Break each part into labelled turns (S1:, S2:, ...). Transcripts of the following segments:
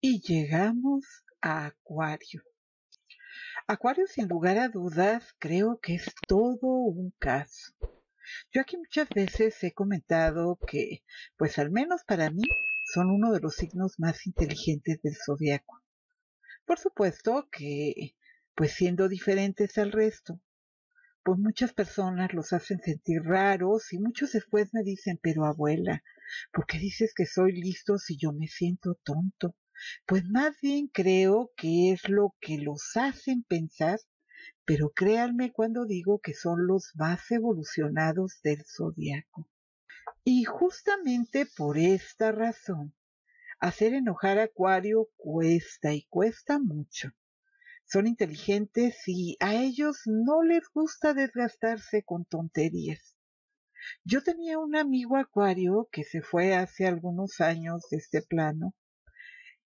S1: Y llegamos a Acuario. Acuario, sin lugar a dudas, creo que es todo un caso. Yo aquí muchas veces he comentado que, pues al menos para mí, son uno de los signos más inteligentes del zodiaco. Por supuesto que, pues siendo diferentes al resto, pues muchas personas los hacen sentir raros y muchos después me dicen, pero abuela, ¿por qué dices que soy listo si yo me siento tonto? Pues más bien creo que es lo que los hacen pensar, pero créanme cuando digo que son los más evolucionados del zodiaco. Y justamente por esta razón, hacer enojar a Acuario cuesta y cuesta mucho. Son inteligentes y a ellos no les gusta desgastarse con tonterías. Yo tenía un amigo acuario que se fue hace algunos años de este plano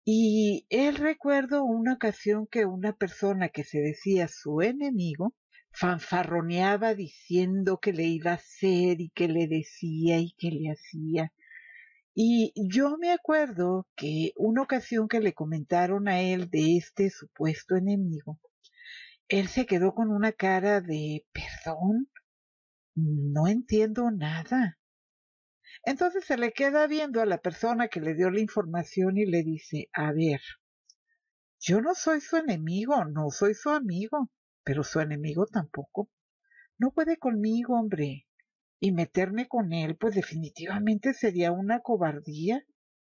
S1: y él recuerdo una ocasión que una persona que se decía su enemigo fanfarroneaba diciendo que le iba a hacer y que le decía y que le hacía. Y yo me acuerdo que una ocasión que le comentaron a él de este supuesto enemigo, él se quedó con una cara de perdón, no entiendo nada. Entonces se le queda viendo a la persona que le dio la información y le dice, a ver, yo no soy su enemigo, no soy su amigo, pero su enemigo tampoco. No puede conmigo, hombre. Y meterme con él, pues definitivamente sería una cobardía.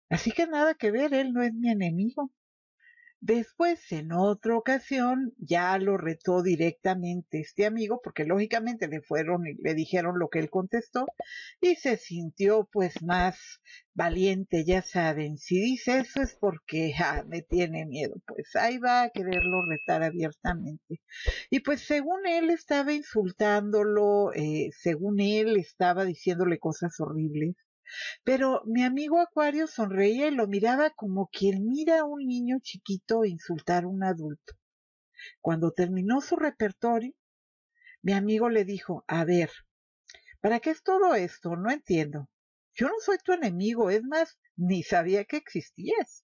S1: Así que nada que ver, él no es mi enemigo. Después, en otra ocasión, ya lo retó directamente este amigo, porque lógicamente le fueron y le dijeron lo que él contestó, y se sintió pues más valiente, ya saben, si dice eso es porque ah, me tiene miedo, pues ahí va a quererlo retar abiertamente. Y pues según él estaba insultándolo, eh, según él estaba diciéndole cosas horribles, pero mi amigo Acuario sonreía y lo miraba como quien mira a un niño chiquito e insultar a un adulto. Cuando terminó su repertorio, mi amigo le dijo, a ver, ¿para qué es todo esto? No entiendo. Yo no soy tu enemigo, es más, ni sabía que existías.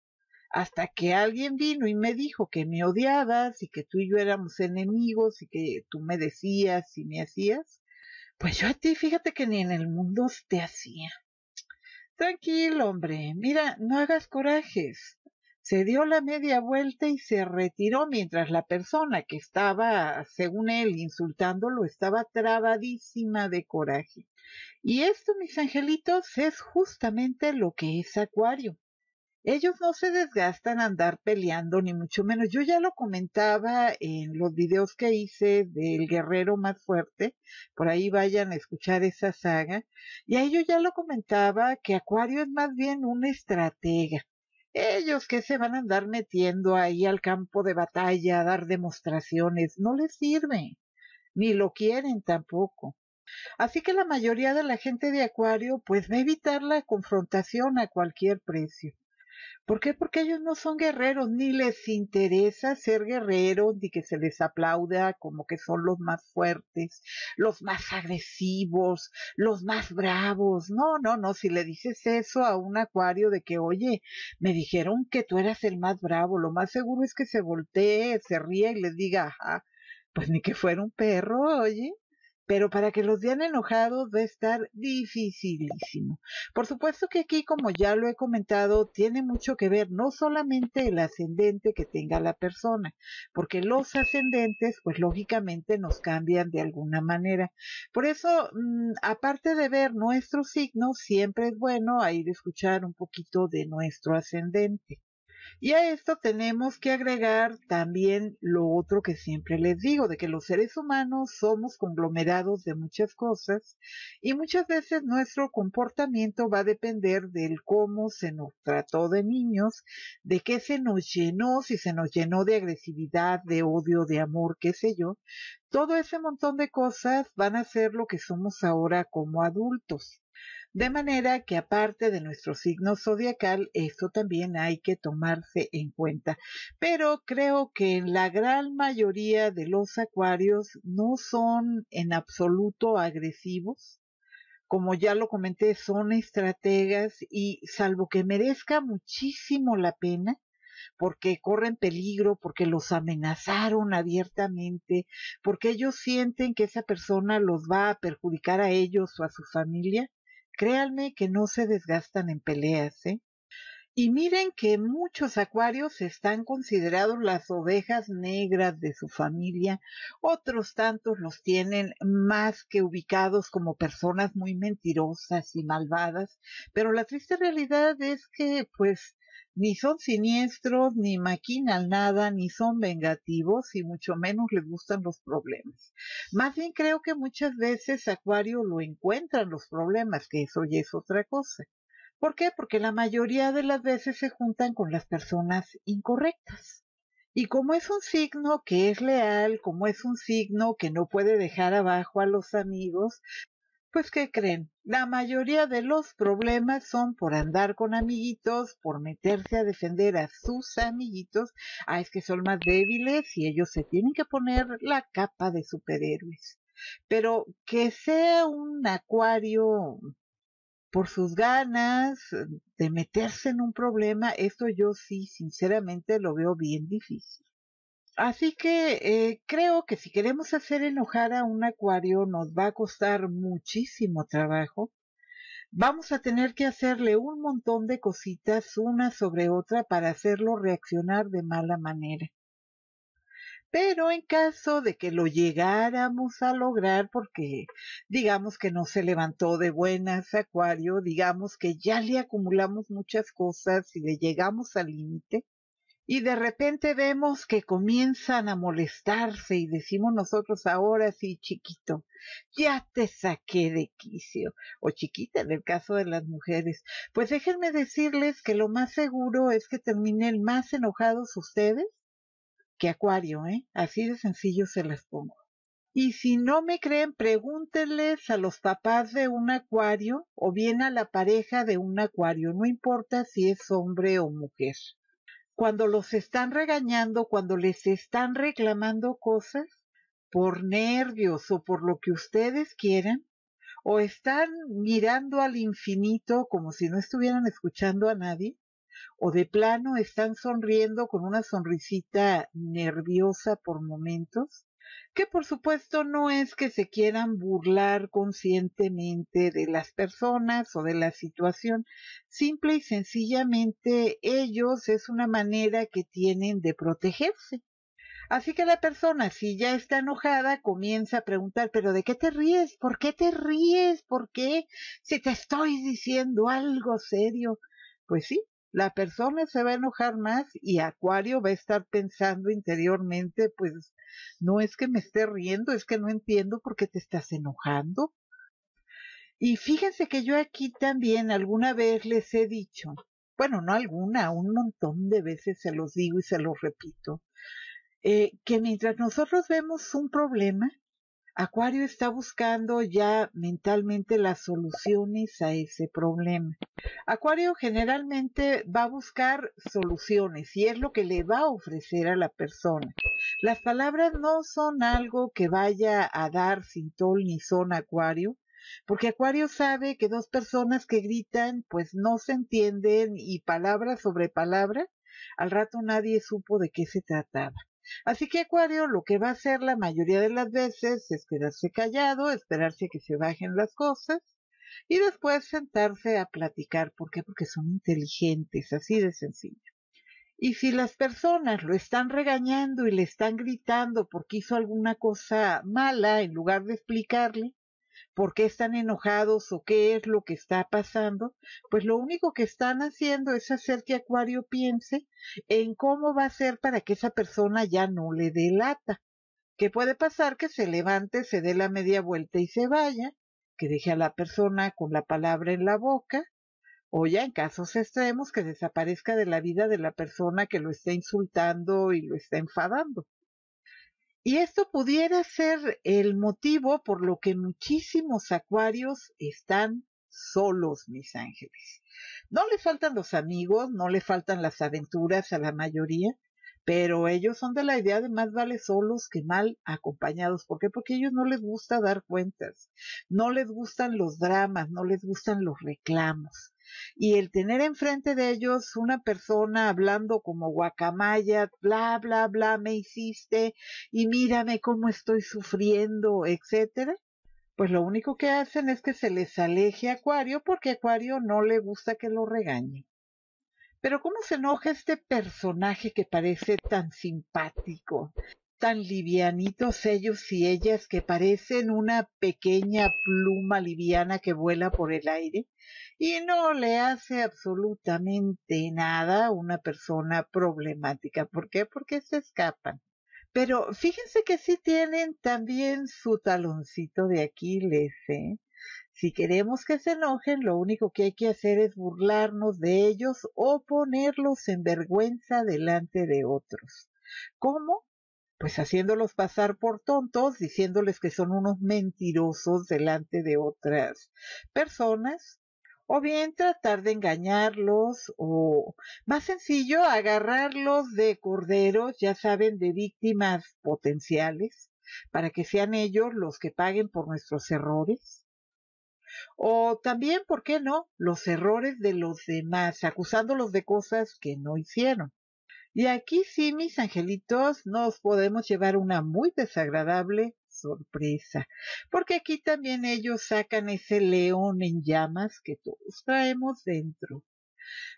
S1: Hasta que alguien vino y me dijo que me odiabas y que tú y yo éramos enemigos y que tú me decías y me hacías. Pues yo a ti, fíjate que ni en el mundo te hacía. Tranquilo, hombre. Mira, no hagas corajes. Se dio la media vuelta y se retiró mientras la persona que estaba, según él, insultándolo, estaba trabadísima de coraje. Y esto, mis angelitos, es justamente lo que es Acuario. Ellos no se desgastan andar peleando, ni mucho menos. Yo ya lo comentaba en los videos que hice del guerrero más fuerte. Por ahí vayan a escuchar esa saga. Y a yo ya lo comentaba que Acuario es más bien un estratega. Ellos que se van a andar metiendo ahí al campo de batalla a dar demostraciones, no les sirve. Ni lo quieren tampoco. Así que la mayoría de la gente de Acuario pues va a evitar la confrontación a cualquier precio. ¿Por qué? Porque ellos no son guerreros, ni les interesa ser guerreros, ni que se les aplauda como que son los más fuertes, los más agresivos, los más bravos. No, no, no, si le dices eso a un acuario de que, oye, me dijeron que tú eras el más bravo, lo más seguro es que se voltee, se ría y les diga, ajá, pues ni que fuera un perro, oye pero para que los vean enojados va a estar dificilísimo. Por supuesto que aquí, como ya lo he comentado, tiene mucho que ver no solamente el ascendente que tenga la persona, porque los ascendentes, pues lógicamente nos cambian de alguna manera. Por eso, mm, aparte de ver nuestro signo, siempre es bueno ir a escuchar un poquito de nuestro ascendente. Y a esto tenemos que agregar también lo otro que siempre les digo, de que los seres humanos somos conglomerados de muchas cosas y muchas veces nuestro comportamiento va a depender del cómo se nos trató de niños, de qué se nos llenó, si se nos llenó de agresividad, de odio, de amor, qué sé yo. Todo ese montón de cosas van a ser lo que somos ahora como adultos. De manera que aparte de nuestro signo zodiacal, esto también hay que tomarse en cuenta. Pero creo que en la gran mayoría de los acuarios no son en absoluto agresivos. Como ya lo comenté, son estrategas y salvo que merezca muchísimo la pena, porque corren peligro, porque los amenazaron abiertamente, porque ellos sienten que esa persona los va a perjudicar a ellos o a su familia, Créanme que no se desgastan en peleas, ¿eh? Y miren que muchos acuarios están considerados las ovejas negras de su familia, otros tantos los tienen más que ubicados como personas muy mentirosas y malvadas, pero la triste realidad es que pues ni son siniestros, ni maquinan nada, ni son vengativos y mucho menos les gustan los problemas. Más bien creo que muchas veces Acuario lo encuentran los problemas, que eso ya es otra cosa. ¿Por qué? Porque la mayoría de las veces se juntan con las personas incorrectas. Y como es un signo que es leal, como es un signo que no puede dejar abajo a los amigos, pues, ¿qué creen? La mayoría de los problemas son por andar con amiguitos, por meterse a defender a sus amiguitos. Ah, es que son más débiles y ellos se tienen que poner la capa de superhéroes. Pero que sea un acuario por sus ganas de meterse en un problema, esto yo sí, sinceramente, lo veo bien difícil. Así que eh, creo que si queremos hacer enojar a un acuario nos va a costar muchísimo trabajo. Vamos a tener que hacerle un montón de cositas una sobre otra para hacerlo reaccionar de mala manera. Pero en caso de que lo llegáramos a lograr, porque digamos que no se levantó de buenas, Acuario, digamos que ya le acumulamos muchas cosas y le llegamos al límite, y de repente vemos que comienzan a molestarse y decimos nosotros ahora sí, chiquito, ya te saqué de quicio, o chiquita en el caso de las mujeres. Pues déjenme decirles que lo más seguro es que terminen más enojados ustedes que Acuario, ¿eh? Así de sencillo se las pongo. Y si no me creen, pregúntenles a los papás de un acuario o bien a la pareja de un acuario, no importa si es hombre o mujer cuando los están regañando, cuando les están reclamando cosas por nervios o por lo que ustedes quieran, o están mirando al infinito como si no estuvieran escuchando a nadie, o de plano están sonriendo con una sonrisita nerviosa por momentos, que por supuesto no es que se quieran burlar conscientemente de las personas o de la situación, simple y sencillamente ellos es una manera que tienen de protegerse. Así que la persona, si ya está enojada, comienza a preguntar, pero ¿de qué te ríes? ¿Por qué te ríes? ¿Por qué? Si te estoy diciendo algo serio. Pues sí, la persona se va a enojar más y Acuario va a estar pensando interiormente, pues no es que me esté riendo, es que no entiendo por qué te estás enojando. Y fíjense que yo aquí también alguna vez les he dicho, bueno, no alguna, un montón de veces se los digo y se los repito, eh, que mientras nosotros vemos un problema, Acuario está buscando ya mentalmente las soluciones a ese problema. Acuario generalmente va a buscar soluciones y es lo que le va a ofrecer a la persona. Las palabras no son algo que vaya a dar sin tol ni son Acuario, porque Acuario sabe que dos personas que gritan pues no se entienden y palabra sobre palabra, al rato nadie supo de qué se trataba. Así que Acuario lo que va a hacer la mayoría de las veces es quedarse callado, esperarse a que se bajen las cosas y después sentarse a platicar. ¿Por qué? Porque son inteligentes, así de sencillo. Y si las personas lo están regañando y le están gritando porque hizo alguna cosa mala, en lugar de explicarle por qué están enojados o qué es lo que está pasando, pues lo único que están haciendo es hacer que Acuario piense en cómo va a ser para que esa persona ya no le delata. Que puede pasar que se levante, se dé la media vuelta y se vaya, que deje a la persona con la palabra en la boca, o ya en casos extremos que desaparezca de la vida de la persona que lo está insultando y lo está enfadando. Y esto pudiera ser el motivo por lo que muchísimos acuarios están solos, mis ángeles. No les faltan los amigos, no les faltan las aventuras a la mayoría, pero ellos son de la idea de más vale solos que mal acompañados. ¿Por qué? Porque a ellos no les gusta dar cuentas, no les gustan los dramas, no les gustan los reclamos. Y el tener enfrente de ellos una persona hablando como guacamaya, bla, bla, bla, me hiciste y mírame cómo estoy sufriendo, etcétera, pues lo único que hacen es que se les aleje a Acuario porque Acuario no le gusta que lo regañe. Pero ¿cómo se enoja este personaje que parece tan simpático? tan livianitos ellos y ellas que parecen una pequeña pluma liviana que vuela por el aire y no le hace absolutamente nada a una persona problemática. ¿Por qué? Porque se escapan. Pero fíjense que sí tienen también su taloncito de Aquiles, ¿eh? Si queremos que se enojen, lo único que hay que hacer es burlarnos de ellos o ponerlos en vergüenza delante de otros. ¿Cómo? pues haciéndolos pasar por tontos, diciéndoles que son unos mentirosos delante de otras personas, o bien tratar de engañarlos, o más sencillo, agarrarlos de corderos, ya saben, de víctimas potenciales, para que sean ellos los que paguen por nuestros errores. O también, ¿por qué no?, los errores de los demás, acusándolos de cosas que no hicieron. Y aquí sí, mis angelitos, nos podemos llevar una muy desagradable sorpresa, porque aquí también ellos sacan ese león en llamas que todos traemos dentro.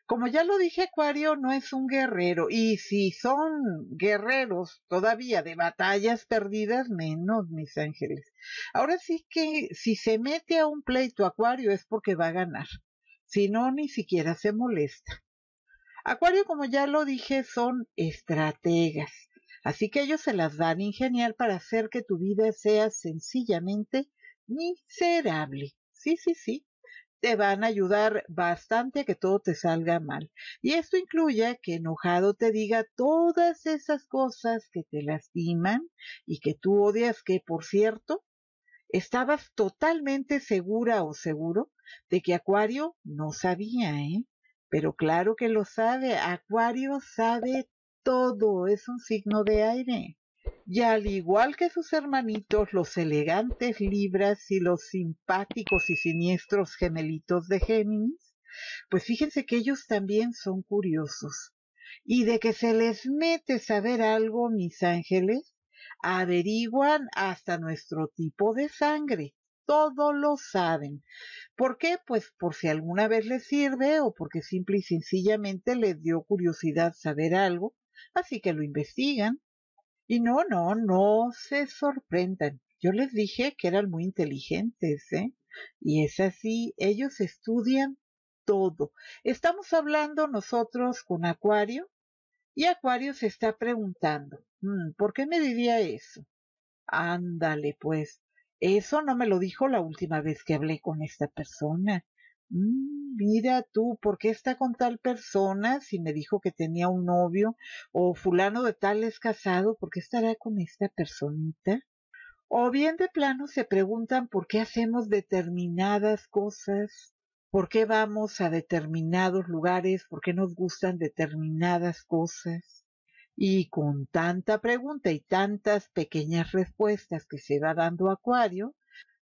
S1: Como ya lo dije, Acuario no es un guerrero, y si son guerreros todavía de batallas perdidas, menos, mis ángeles. Ahora sí que si se mete a un pleito Acuario es porque va a ganar, si no, ni siquiera se molesta. Acuario, como ya lo dije, son estrategas. Así que ellos se las dan a ingeniar para hacer que tu vida sea sencillamente miserable. Sí, sí, sí. Te van a ayudar bastante a que todo te salga mal. Y esto incluye que enojado te diga todas esas cosas que te lastiman y que tú odias, que por cierto, estabas totalmente segura o seguro de que Acuario no sabía, ¿eh? Pero claro que lo sabe, Acuario sabe todo, es un signo de aire. Y al igual que sus hermanitos, los elegantes Libras y los simpáticos y siniestros gemelitos de Géminis, pues fíjense que ellos también son curiosos. Y de que se les mete saber algo, mis ángeles, averiguan hasta nuestro tipo de sangre todo lo saben. ¿Por qué? Pues por si alguna vez les sirve o porque simple y sencillamente les dio curiosidad saber algo, así que lo investigan. Y no, no, no se sorprendan. Yo les dije que eran muy inteligentes, ¿eh? Y es así, ellos estudian todo. Estamos hablando nosotros con Acuario y Acuario se está preguntando, mm, ¿por qué me diría eso? Ándale, pues, eso no me lo dijo la última vez que hablé con esta persona. Mm, mira tú, ¿por qué está con tal persona si me dijo que tenía un novio o fulano de tal es casado? ¿Por qué estará con esta personita? O bien de plano se preguntan por qué hacemos determinadas cosas, por qué vamos a determinados lugares, por qué nos gustan determinadas cosas. Y con tanta pregunta y tantas pequeñas respuestas que se va dando Acuario,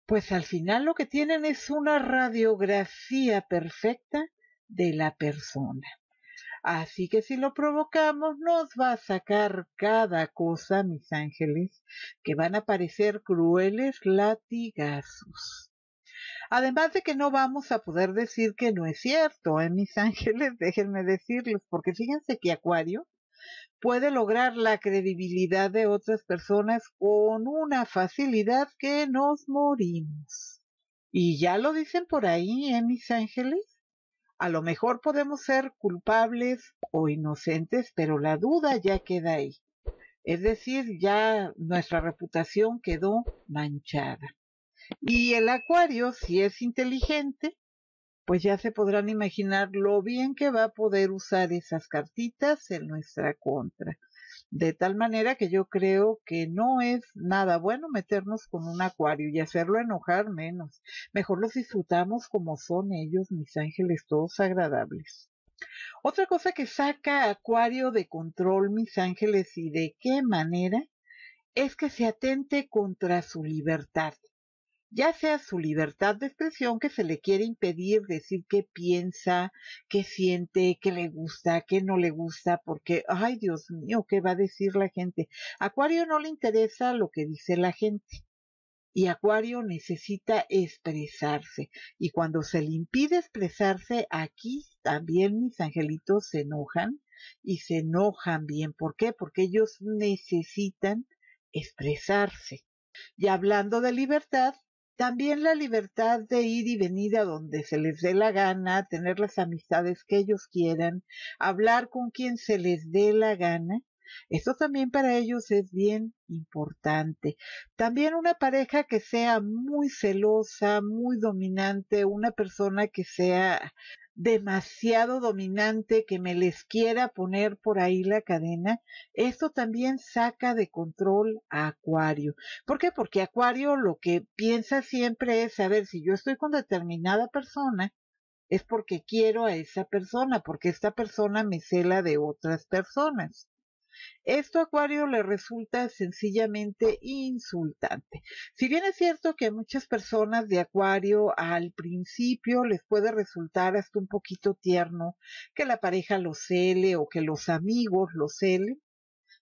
S1: pues al final lo que tienen es una radiografía perfecta de la persona. Así que si lo provocamos, nos va a sacar cada cosa, mis ángeles, que van a parecer crueles latigazos. Además de que no vamos a poder decir que no es cierto, ¿eh? mis ángeles? Déjenme decirles, porque fíjense que Acuario puede lograr la credibilidad de otras personas con una facilidad que nos morimos. Y ya lo dicen por ahí, en mis ángeles. A lo mejor podemos ser culpables o inocentes, pero la duda ya queda ahí. Es decir, ya nuestra reputación quedó manchada. Y el acuario, si es inteligente, pues ya se podrán imaginar lo bien que va a poder usar esas cartitas en nuestra contra. De tal manera que yo creo que no es nada bueno meternos con un acuario y hacerlo enojar menos. Mejor los disfrutamos como son ellos, mis ángeles, todos agradables. Otra cosa que saca Acuario de control, mis ángeles, y de qué manera, es que se atente contra su libertad ya sea su libertad de expresión que se le quiere impedir decir qué piensa, qué siente, qué le gusta, qué no le gusta, porque, ay Dios mío, ¿qué va a decir la gente? Acuario no le interesa lo que dice la gente. Y Acuario necesita expresarse. Y cuando se le impide expresarse, aquí también mis angelitos se enojan y se enojan bien. ¿Por qué? Porque ellos necesitan expresarse. Y hablando de libertad, también la libertad de ir y venir a donde se les dé la gana, tener las amistades que ellos quieran, hablar con quien se les dé la gana esto también para ellos es bien importante. También una pareja que sea muy celosa, muy dominante, una persona que sea demasiado dominante, que me les quiera poner por ahí la cadena, esto también saca de control a Acuario. ¿Por qué? Porque Acuario lo que piensa siempre es, a ver, si yo estoy con determinada persona, es porque quiero a esa persona, porque esta persona me cela de otras personas. Esto Acuario le resulta sencillamente insultante. Si bien es cierto que a muchas personas de Acuario al principio les puede resultar hasta un poquito tierno que la pareja los cele o que los amigos los celen,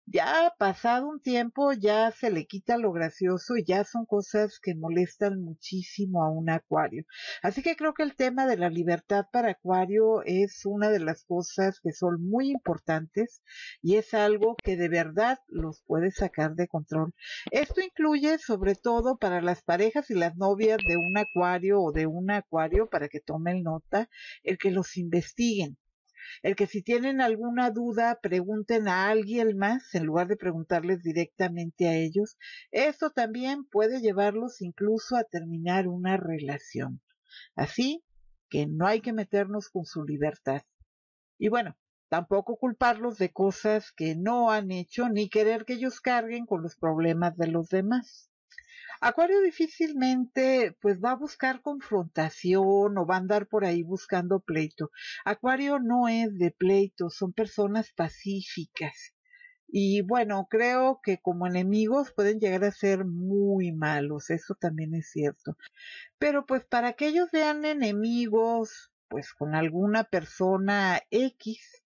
S1: ya pasado un tiempo ya se le quita lo gracioso y ya son cosas que molestan muchísimo a un acuario. Así que creo que el tema de la libertad para acuario es una de las cosas que son muy importantes y es algo que de verdad los puede sacar de control. Esto incluye sobre todo para las parejas y las novias de un acuario o de un acuario para que tomen nota el que los investiguen el que si tienen alguna duda pregunten a alguien más en lugar de preguntarles directamente a ellos. Esto también puede llevarlos incluso a terminar una relación. Así que no hay que meternos con su libertad. Y bueno, tampoco culparlos de cosas que no han hecho ni querer que ellos carguen con los problemas de los demás. Acuario difícilmente pues va a buscar confrontación o va a andar por ahí buscando pleito. Acuario no es de pleito, son personas pacíficas. Y bueno, creo que como enemigos pueden llegar a ser muy malos, eso también es cierto. Pero pues para que ellos vean enemigos, pues con alguna persona X,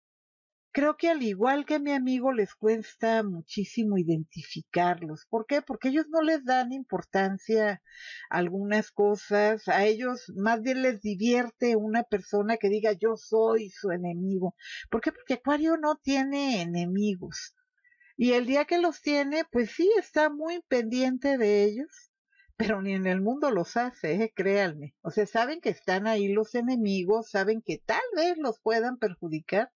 S1: creo que al igual que mi amigo les cuesta muchísimo identificarlos. ¿Por qué? Porque ellos no les dan importancia a algunas cosas, a ellos más bien les divierte una persona que diga yo soy su enemigo. ¿Por qué? Porque Acuario no tiene enemigos. Y el día que los tiene, pues sí está muy pendiente de ellos, pero ni en el mundo los hace, ¿eh? créanme. O sea, saben que están ahí los enemigos, saben que tal vez los puedan perjudicar,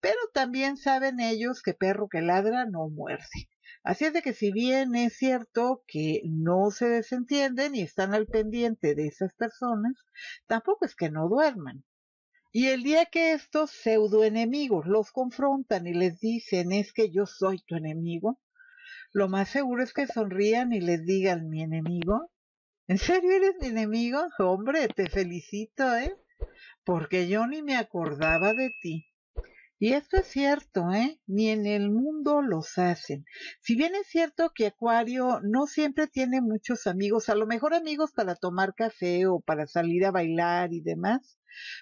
S1: pero también saben ellos que perro que ladra no muerde. Así es de que si bien es cierto que no se desentienden y están al pendiente de esas personas, tampoco es que no duerman. Y el día que estos pseudoenemigos los confrontan y les dicen es que yo soy tu enemigo, lo más seguro es que sonrían y les digan mi enemigo. ¿En serio eres mi enemigo? Hombre, te felicito, ¿eh? Porque yo ni me acordaba de ti. Y esto es cierto, ¿eh? Ni en el mundo los hacen. Si bien es cierto que Acuario no siempre tiene muchos amigos, a lo mejor amigos para tomar café o para salir a bailar y demás,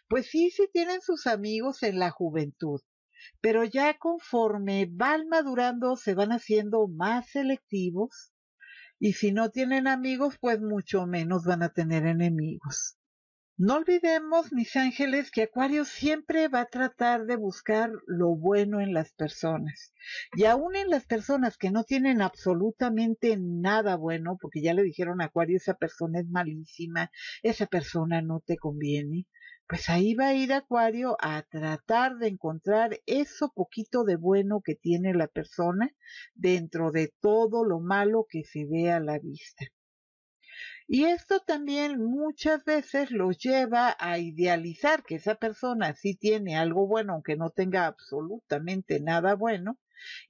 S1: pues sí, sí tienen sus amigos en la juventud. Pero ya conforme van madurando, se van haciendo más selectivos. Y si no tienen amigos, pues mucho menos van a tener enemigos. No olvidemos, mis ángeles, que Acuario siempre va a tratar de buscar lo bueno en las personas. Y aún en las personas que no tienen absolutamente nada bueno, porque ya le dijeron a Acuario, esa persona es malísima, esa persona no te conviene, pues ahí va a ir Acuario a tratar de encontrar eso poquito de bueno que tiene la persona dentro de todo lo malo que se ve a la vista. Y esto también muchas veces los lleva a idealizar que esa persona sí tiene algo bueno, aunque no tenga absolutamente nada bueno.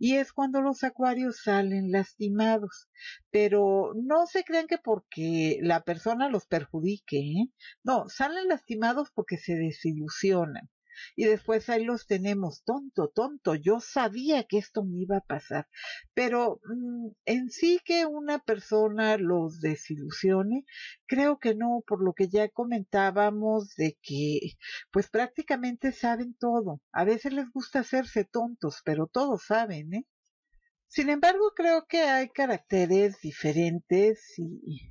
S1: Y es cuando los acuarios salen lastimados. Pero no se crean que porque la persona los perjudique, ¿eh? No, salen lastimados porque se desilusionan. Y después ahí los tenemos, tonto, tonto, yo sabía que esto me iba a pasar. Pero mm, en sí que una persona los desilusione, creo que no, por lo que ya comentábamos de que pues prácticamente saben todo. A veces les gusta hacerse tontos, pero todos saben, ¿eh? Sin embargo, creo que hay caracteres diferentes y,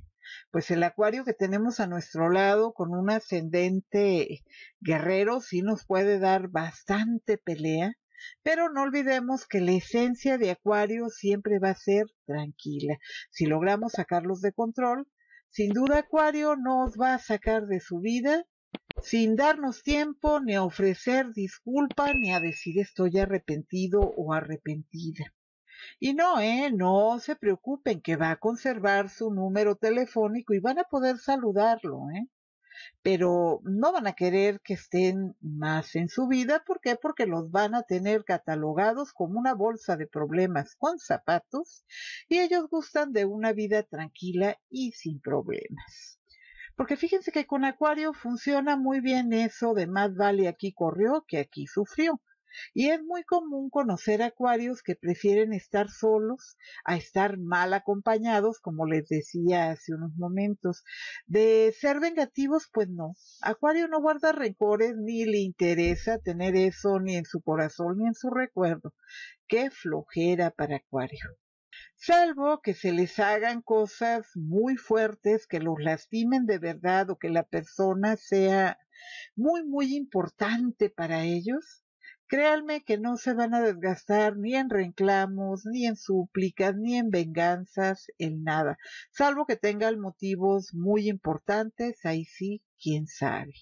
S1: pues el acuario que tenemos a nuestro lado con un ascendente guerrero sí nos puede dar bastante pelea, pero no olvidemos que la esencia de acuario siempre va a ser tranquila. Si logramos sacarlos de control, sin duda acuario nos va a sacar de su vida sin darnos tiempo ni a ofrecer disculpa ni a decir estoy arrepentido o arrepentida. Y no, eh, no se preocupen que va a conservar su número telefónico y van a poder saludarlo, eh. Pero no van a querer que estén más en su vida, ¿por qué? Porque los van a tener catalogados como una bolsa de problemas con zapatos y ellos gustan de una vida tranquila y sin problemas. Porque fíjense que con Acuario funciona muy bien eso de más vale aquí corrió que aquí sufrió. Y es muy común conocer acuarios que prefieren estar solos a estar mal acompañados, como les decía hace unos momentos. De ser vengativos, pues no. Acuario no guarda rencores ni le interesa tener eso ni en su corazón ni en su recuerdo. Qué flojera para Acuario salvo que se les hagan cosas muy fuertes que los lastimen de verdad o que la persona sea muy, muy importante para ellos, Créanme que no se van a desgastar ni en reclamos, ni en súplicas, ni en venganzas, en nada, salvo que tengan motivos muy importantes, ahí sí, quién sabe.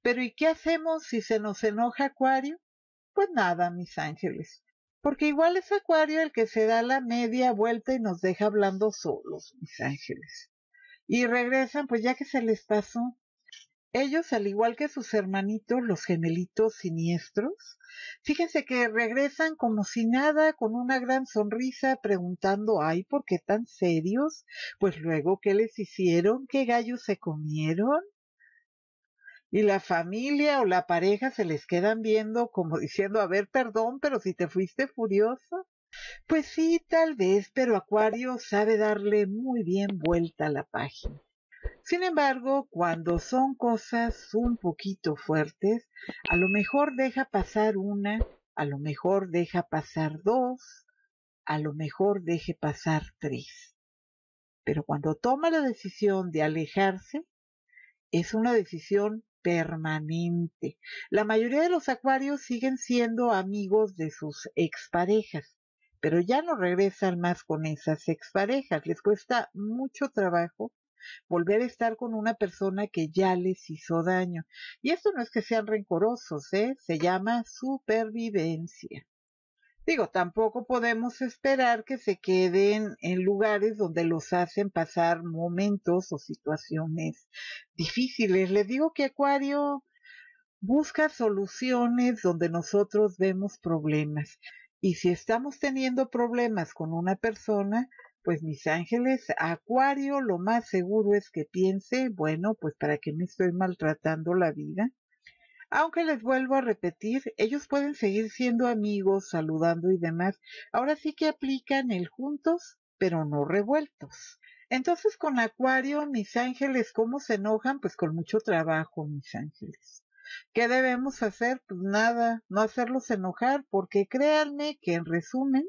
S1: Pero ¿y qué hacemos si se nos enoja Acuario? Pues nada, mis ángeles, porque igual es Acuario el que se da la media vuelta y nos deja hablando solos, mis ángeles. Y regresan, pues ya que se les pasó, ellos, al igual que sus hermanitos, los gemelitos siniestros, fíjense que regresan como si nada, con una gran sonrisa, preguntando, ay, ¿por qué tan serios? Pues luego, ¿qué les hicieron? ¿Qué gallos se comieron? Y la familia o la pareja se les quedan viendo como diciendo, a ver, perdón, pero si te fuiste furioso. Pues sí, tal vez, pero Acuario sabe darle muy bien vuelta a la página. Sin embargo, cuando son cosas un poquito fuertes, a lo mejor deja pasar una, a lo mejor deja pasar dos, a lo mejor deje pasar tres. Pero cuando toma la decisión de alejarse, es una decisión permanente. La mayoría de los acuarios siguen siendo amigos de sus exparejas, pero ya no regresan más con esas exparejas. Les cuesta mucho trabajo volver a estar con una persona que ya les hizo daño. Y esto no es que sean rencorosos, ¿eh? se llama supervivencia. Digo, tampoco podemos esperar que se queden en lugares donde los hacen pasar momentos o situaciones difíciles. Les digo que Acuario busca soluciones donde nosotros vemos problemas. Y si estamos teniendo problemas con una persona, pues mis ángeles, Acuario, lo más seguro es que piense, bueno, pues para qué me estoy maltratando la vida. Aunque les vuelvo a repetir, ellos pueden seguir siendo amigos, saludando y demás. Ahora sí que aplican el juntos, pero no revueltos. Entonces con Acuario, mis ángeles, ¿cómo se enojan? Pues con mucho trabajo, mis ángeles. ¿Qué debemos hacer? Pues nada, no hacerlos enojar, porque créanme que en resumen,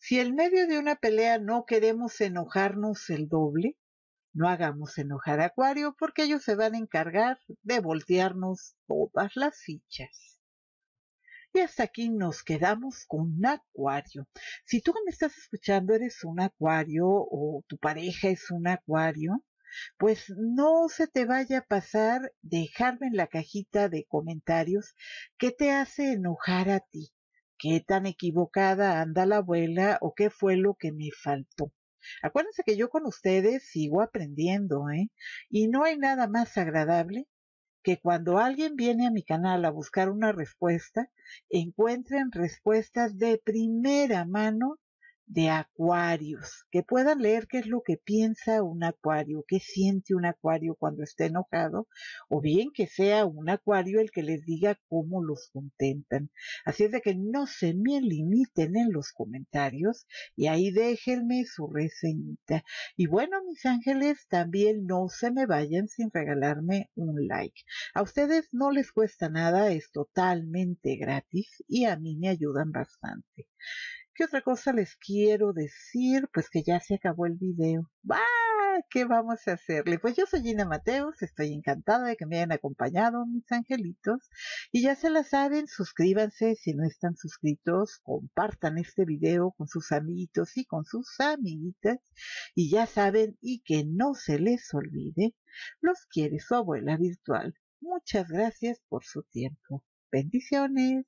S1: si en medio de una pelea no queremos enojarnos el doble, no hagamos enojar a Acuario porque ellos se van a encargar de voltearnos todas las fichas. Y hasta aquí nos quedamos con Acuario. Si tú que me estás escuchando eres un Acuario o tu pareja es un Acuario, pues no se te vaya a pasar dejarme en la cajita de comentarios qué te hace enojar a ti qué tan equivocada anda la abuela o qué fue lo que me faltó. Acuérdense que yo con ustedes sigo aprendiendo, ¿eh? Y no hay nada más agradable que cuando alguien viene a mi canal a buscar una respuesta, encuentren respuestas de primera mano de acuarios, que puedan leer qué es lo que piensa un acuario, qué siente un acuario cuando está enojado, o bien que sea un acuario el que les diga cómo los contentan. Así es de que no se me limiten en los comentarios y ahí déjenme su reseñita. Y bueno, mis ángeles, también no se me vayan sin regalarme un like. A ustedes no les cuesta nada, es totalmente gratis y a mí me ayudan bastante. ¿Qué otra cosa les quiero decir? Pues que ya se acabó el video. ¡Bah! ¿Qué vamos a hacerle? Pues yo soy Gina Mateos, estoy encantada de que me hayan acompañado mis angelitos. Y ya se la saben, suscríbanse si no están suscritos, compartan este video con sus amiguitos y con sus amiguitas. Y ya saben, y que no se les olvide, los quiere su abuela virtual. Muchas gracias por su tiempo. Bendiciones.